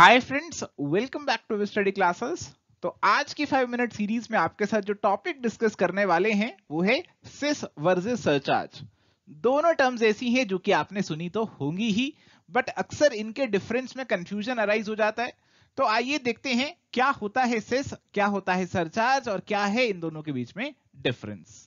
hi friends welcome back to study classes तो आज की फाइव मिनट सीरीज में आपके साथ जो टॉपिक डिस्कस करने वाले हैं वो है सिस वर्सेस सरचार्ज दोनों टर्म्स ऐसी हैं जो कि आपने सुनी तो होंगी ही बट अक्सर इनके डिफरेंस में कंफ्यूजन अराइज हो जाता है तो आइए देखते हैं क्या होता है सिस क्या होता है सरचार्ज और क्या है इन दोनों के बीच में डिफरेंस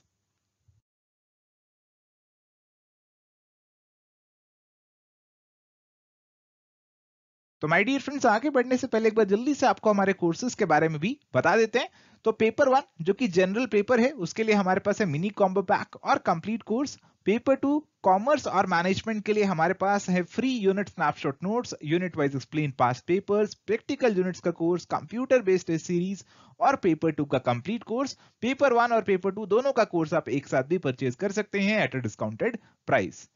तो माय डियर फ्रेंड्स आगे बढ़ने से पहले एक बार जल्दी से आपको हमारे कोर्सेज के बारे में भी बता देते हैं तो पेपर वन जो कि जनरल पेपर है उसके लिए हमारे पास है मिनी कॉम्बो पैक और complete course paper two commerce और मैनेजमेंट के लिए हमारे पास है free unit snapshot notes unit wise explain past papers practical units का कोर्स कंप्यूटर बेस्ड सीरीज और पेपर टू का कंप्लीट कोर्स पेपर वन और पेपर टू दोनों का कोर्स आप एक साथ भी परचेज कर सकते हैं एट अ डिस्काउंटेड प्राइस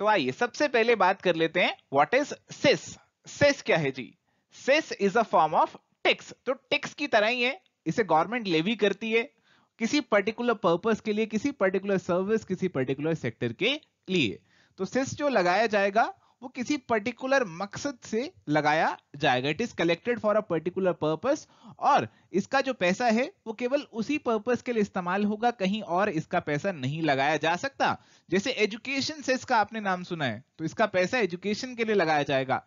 तो आइए सबसे पहले बात कर लेते हैं व्हाट इज सेस सेस क्या है जी cess is a form of tax तो टैक्स की तरह ही है इसे गवर्नमेंट लेवी करती है किसी पर्टिकुलर पर्पस के लिए किसी पर्टिकुलर सर्विस किसी पर्टिकुलर सेक्टर के लिए तो सेस जो लगाया जाएगा वो किसी पर्टिकुलर मकसद से लगाया जाएगा it is collected for a particular purpose और इसका जो पैसा है वो केवल उसी पर्पस के लिए इस्तेमाल होगा कहीं और इसका पैसा नहीं लगाया जा सकता जैसे एजुकेशन सेस का आपने नाम सुना है तो इसका पैसा एजुकेशन के लिए लगाया जाएगा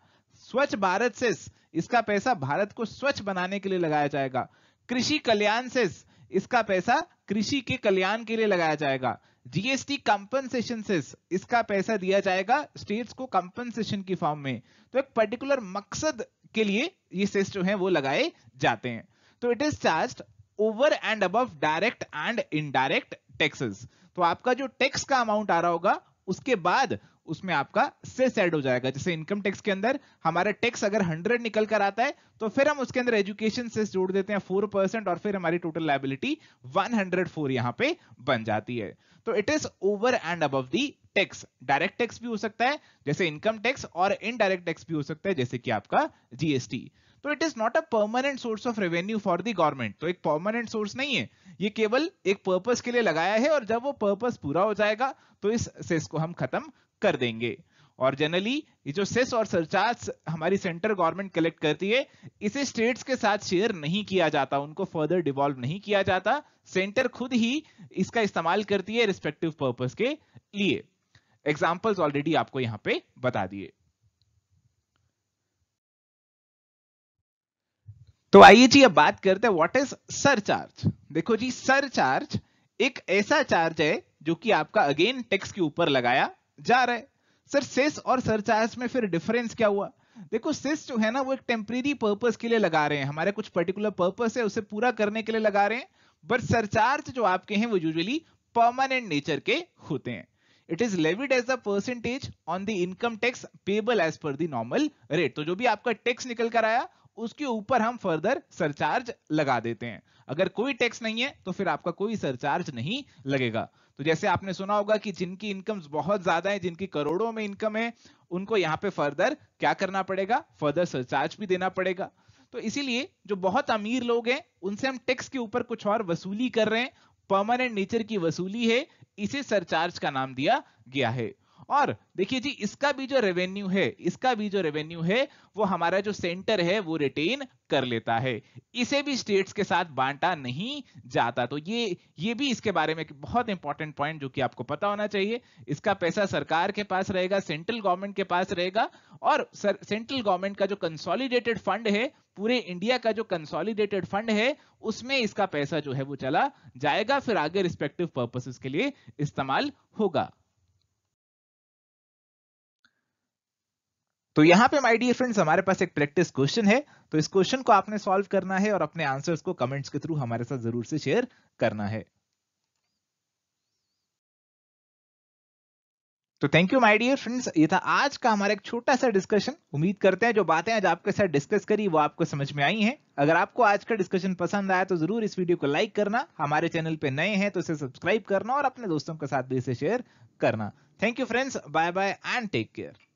स्वच्छ भारत सेस इसका पैसा भारत को स्वच्छ बनाने के लिए लगाया जाएगा कृषि कल्याण सेस इसका पैसा कृषि के कल्याण के लिए लगाया जाएगा जीएसटी कंपनसेशन से इसका पैसा दिया जाएगा स्टेट्स को कंपनसेशन की फॉर्म में तो एक पर्टिकुलर मकसद के लिए ये सेस जो है वो लगाए जाते हैं तो it is charge over and above direct and indirect taxes तो आपका जो टैक्स का अमाउंट आ रहा होगा उसके बाद उसमें आपका सेस एड हो जाएगा जैसे इनकम टैक्स के अंदर हमारा टैक्स अगर हंड्रेड निकल कर आता है तो फिर हम उसके अंदर एजुकेशन सेस जोड़ देते हैं फोर परसेंट और फिर हमारी total liability one hundred four पर बन जाती है तो इट इज ओवर एंड अब दी टैक्स डायरेक्ट टैक्स भी हो सकता है जैसे इनकम टैक्स और इनडायरेक्ट टैक्स भी हो सकता है जैसे कि आपका जीएसटी तो it is not a permanent source of revenue for the government तो एक परमानेंट सोर्स नहीं है ये केवल एक पर्पस के लिए लगाया है और जब वो पर्पस पूरा हो जाएगा तो इस सेस को हम खत्म कर देंगे और जनरली ये जो सेस और सरचार्ज हमारी सेंट्रल गवर्नमेंट कलेक्ट करती है इसे स्टेट्स के साथ शेयर नहीं किया जाता उनको फर्दर डिवॉल्व नहीं किया जाता सेंटर खुद ही इसका इस्तेमाल करती है रिस्पेक्टिव पर्पस के लिए एग्जाम्पल्स ऑलरेडी आपको यहाँ पे बता दिए तो आइए जी अब बात करते हैं व्हाट इज सर चार्ज देखो जी सर चार्ज एक ऐसा चार्ज है जो कि आपका अगेन टैक्स के ऊपर लगाया जा रहा है सर सेस और सर चार्ज में फिर डिफरेंस क्या हुआ देखो सेस जो है ना वो एक टेम्परेरी पर्पज के लिए लगा रहे हैं हमारे कुछ पर्टिकुलर पर्पज है उसे पूरा करने के लिए लगा रहे हैं बट सरचार्ज जो आपके हैं वो यूजली परमानेंट नेचर के होते हैं it is levied as a percentage on the income tax payable as per normal normal rate तो जो भी आपका टैक्स निकल कर आया उसके ऊपर हम फर्दर सरचार्ज लगा देते हैं अगर कोई टैक्स नहीं है तो फिर आपका कोई सरचार्ज नहीं लगेगा तो जैसे आपने सुना होगा कि जिनकी इनकम बहुत ज्यादा है जिनकी करोड़ों में इनकम है उनको यहाँ पे फर्दर क्या करना पड़ेगा फर्दर सरचार्ज भी देना पड़ेगा तो इसीलिए जो बहुत अमीर लोग हैं उनसे हम टैक्स के ऊपर कुछ और वसूली कर रहे हैं परमानेंट नेचर की वसूली है इसे सरचार्ज का नाम दिया गया है और देखिए जी इसका भी जो रेवेन्यू है इसका भी जो रेवेन्यू है वो हमारा जो सेंटर है वो रिटेन कर लेता है इसे भी स्टेट्स के साथ बांटा नहीं जाता तो ये ये भी इसके बारे में बहुत इंपॉर्टेंट पॉइंट जो कि आपको पता होना चाहिए इसका पैसा सरकार के पास रहेगा सेंट्रल गवर्नमेंट के पास रहेगा और सेंट्रल गवर्नमेंट का जो कंसोलिडेटेड फंड है पूरे इंडिया का जो कंसोलिडेटेड फंड है उसमें इसका पैसा जो है वो चला जाएगा फिर आगे रिस्पेक्टिव पर्पसेस के लिए इस्तेमाल होगा तो यहाँ पे माय डियर फ्रेंड्स हमारे पास एक प्रैक्टिस क्वेश्चन है तो इस क्वेश्चन को आपने सॉल्व करना है और अपने आंसर्स को कमेंट्स के थ्रू हमारे साथ जरूर से शेयर करना है तो thank you my dear friends ये था आज का हमारा एक छोटा सा डिस्कशन उम्मीद करते हैं जो बातें आज आपके साथ डिस्कस करी वो आपको समझ में आई हैं अगर आपको आज का डिस्कशन पसंद आया तो जरूर इस वीडियो को लाइक करना हमारे चैनल पे नए हैं तो इसे सब्सक्राइब करना और अपने दोस्तों के साथ भी इसे शेयर करना thank you friends bye bye and take care